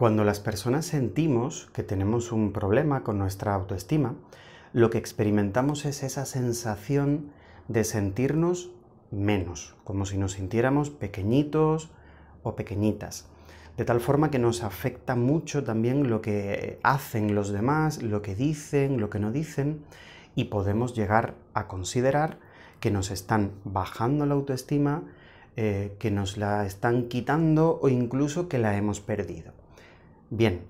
Cuando las personas sentimos que tenemos un problema con nuestra autoestima, lo que experimentamos es esa sensación de sentirnos menos, como si nos sintiéramos pequeñitos o pequeñitas. De tal forma que nos afecta mucho también lo que hacen los demás, lo que dicen, lo que no dicen, y podemos llegar a considerar que nos están bajando la autoestima, eh, que nos la están quitando o incluso que la hemos perdido. Bien,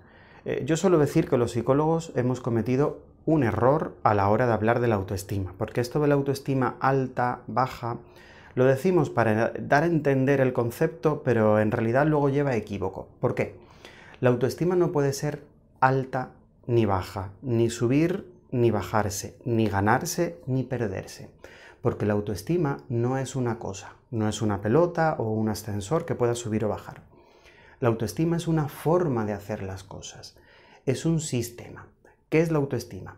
eh, yo suelo decir que los psicólogos hemos cometido un error a la hora de hablar de la autoestima, porque esto de la autoestima alta, baja, lo decimos para dar a entender el concepto, pero en realidad luego lleva a equívoco. ¿Por qué? La autoestima no puede ser alta ni baja, ni subir ni bajarse, ni ganarse ni perderse, porque la autoestima no es una cosa, no es una pelota o un ascensor que pueda subir o bajar. La autoestima es una forma de hacer las cosas, es un sistema. ¿Qué es la autoestima?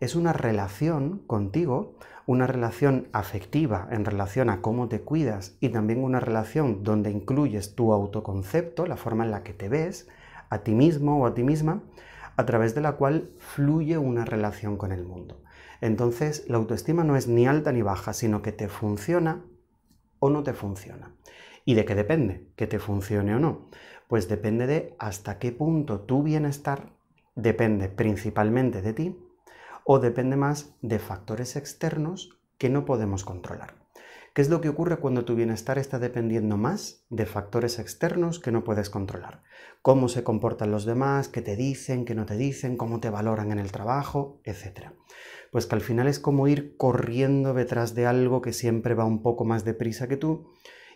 Es una relación contigo, una relación afectiva en relación a cómo te cuidas y también una relación donde incluyes tu autoconcepto, la forma en la que te ves, a ti mismo o a ti misma, a través de la cual fluye una relación con el mundo. Entonces, la autoestima no es ni alta ni baja, sino que te funciona o no te funciona. ¿Y de qué depende? Que te funcione o no. Pues depende de hasta qué punto tu bienestar depende principalmente de ti o depende más de factores externos que no podemos controlar. ¿Qué es lo que ocurre cuando tu bienestar está dependiendo más de factores externos que no puedes controlar? ¿Cómo se comportan los demás? ¿Qué te dicen? ¿Qué no te dicen? ¿Cómo te valoran en el trabajo? Etcétera. Pues que al final es como ir corriendo detrás de algo que siempre va un poco más deprisa que tú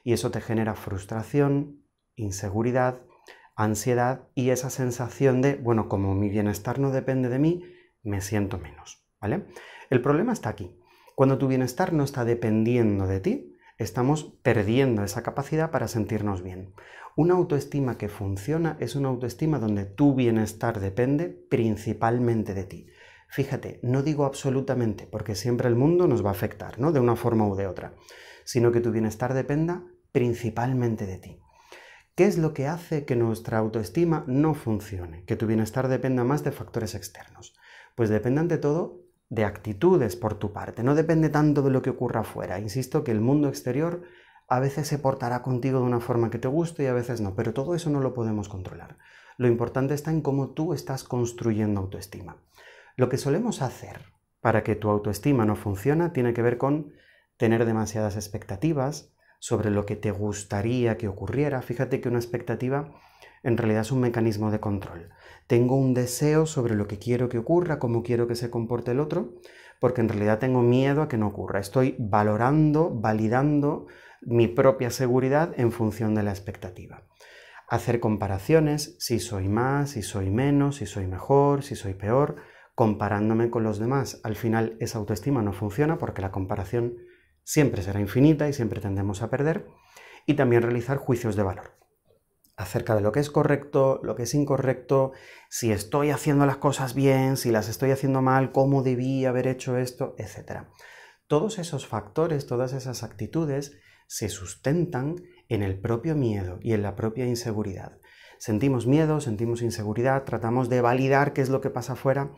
y eso te genera frustración, inseguridad, ansiedad y esa sensación de, bueno, como mi bienestar no depende de mí, me siento menos, ¿vale? El problema está aquí. Cuando tu bienestar no está dependiendo de ti, estamos perdiendo esa capacidad para sentirnos bien. Una autoestima que funciona es una autoestima donde tu bienestar depende principalmente de ti. Fíjate, no digo absolutamente, porque siempre el mundo nos va a afectar, ¿no? De una forma u de otra, sino que tu bienestar dependa principalmente de ti. ¿Qué es lo que hace que nuestra autoestima no funcione? Que tu bienestar dependa más de factores externos. Pues depende ante todo de actitudes por tu parte. No depende tanto de lo que ocurra afuera. Insisto que el mundo exterior a veces se portará contigo de una forma que te guste y a veces no, pero todo eso no lo podemos controlar. Lo importante está en cómo tú estás construyendo autoestima. Lo que solemos hacer para que tu autoestima no funcione tiene que ver con tener demasiadas expectativas, sobre lo que te gustaría que ocurriera, fíjate que una expectativa en realidad es un mecanismo de control. Tengo un deseo sobre lo que quiero que ocurra, cómo quiero que se comporte el otro, porque en realidad tengo miedo a que no ocurra. Estoy valorando, validando mi propia seguridad en función de la expectativa. Hacer comparaciones, si soy más, si soy menos, si soy mejor, si soy peor, comparándome con los demás. Al final esa autoestima no funciona porque la comparación siempre será infinita y siempre tendemos a perder, y también realizar juicios de valor acerca de lo que es correcto, lo que es incorrecto, si estoy haciendo las cosas bien, si las estoy haciendo mal, cómo debí haber hecho esto, etc. Todos esos factores, todas esas actitudes se sustentan en el propio miedo y en la propia inseguridad. Sentimos miedo, sentimos inseguridad, tratamos de validar qué es lo que pasa afuera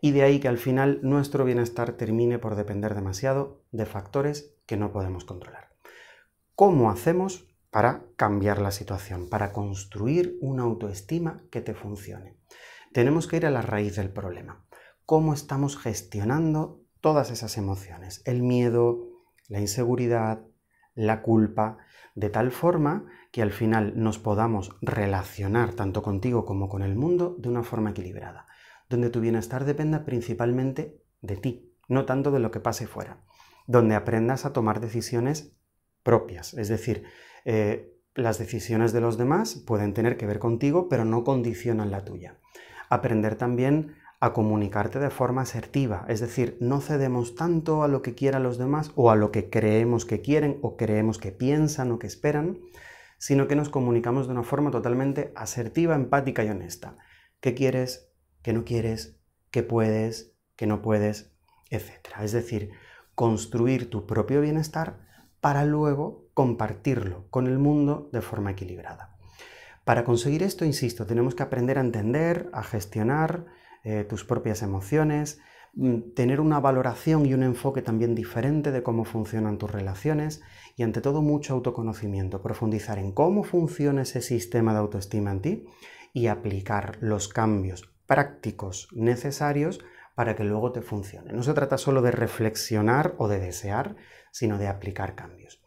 y de ahí que al final nuestro bienestar termine por depender demasiado de factores que no podemos controlar. ¿Cómo hacemos para cambiar la situación, para construir una autoestima que te funcione? Tenemos que ir a la raíz del problema. ¿Cómo estamos gestionando todas esas emociones? El miedo, la inseguridad, la culpa, de tal forma que al final nos podamos relacionar tanto contigo como con el mundo de una forma equilibrada donde tu bienestar dependa principalmente de ti, no tanto de lo que pase fuera, donde aprendas a tomar decisiones propias, es decir, eh, las decisiones de los demás pueden tener que ver contigo, pero no condicionan la tuya. Aprender también a comunicarte de forma asertiva, es decir, no cedemos tanto a lo que quieran los demás o a lo que creemos que quieren o creemos que piensan o que esperan, sino que nos comunicamos de una forma totalmente asertiva, empática y honesta. ¿Qué quieres? que no quieres, que puedes, que no puedes, etc. Es decir, construir tu propio bienestar para luego compartirlo con el mundo de forma equilibrada. Para conseguir esto, insisto, tenemos que aprender a entender, a gestionar eh, tus propias emociones, mm, tener una valoración y un enfoque también diferente de cómo funcionan tus relaciones y ante todo mucho autoconocimiento, profundizar en cómo funciona ese sistema de autoestima en ti y aplicar los cambios prácticos necesarios para que luego te funcione. No se trata solo de reflexionar o de desear, sino de aplicar cambios.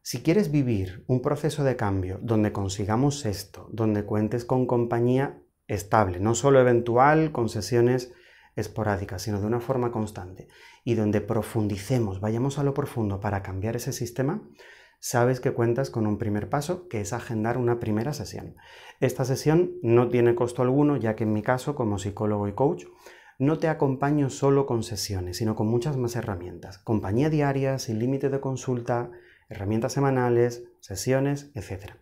Si quieres vivir un proceso de cambio donde consigamos esto, donde cuentes con compañía estable, no solo eventual, con sesiones esporádicas, sino de una forma constante, y donde profundicemos, vayamos a lo profundo para cambiar ese sistema, sabes que cuentas con un primer paso, que es agendar una primera sesión. Esta sesión no tiene costo alguno, ya que en mi caso, como psicólogo y coach, no te acompaño solo con sesiones, sino con muchas más herramientas. Compañía diaria, sin límite de consulta, herramientas semanales, sesiones, etc.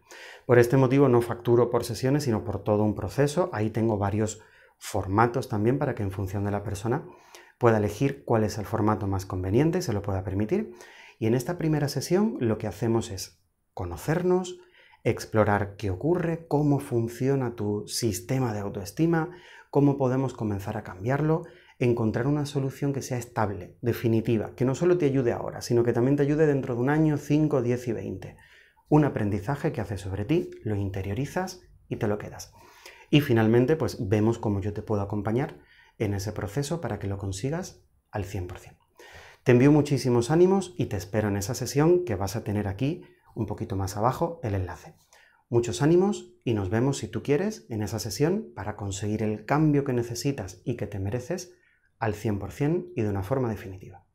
Por este motivo no facturo por sesiones, sino por todo un proceso. Ahí tengo varios formatos también para que en función de la persona pueda elegir cuál es el formato más conveniente y se lo pueda permitir. Y en esta primera sesión lo que hacemos es conocernos, explorar qué ocurre, cómo funciona tu sistema de autoestima, cómo podemos comenzar a cambiarlo, encontrar una solución que sea estable, definitiva, que no solo te ayude ahora, sino que también te ayude dentro de un año, 5, 10 y 20. Un aprendizaje que haces sobre ti, lo interiorizas y te lo quedas. Y finalmente, pues vemos cómo yo te puedo acompañar en ese proceso para que lo consigas al 100%. Te envío muchísimos ánimos y te espero en esa sesión que vas a tener aquí, un poquito más abajo, el enlace. Muchos ánimos y nos vemos si tú quieres en esa sesión para conseguir el cambio que necesitas y que te mereces al 100% y de una forma definitiva.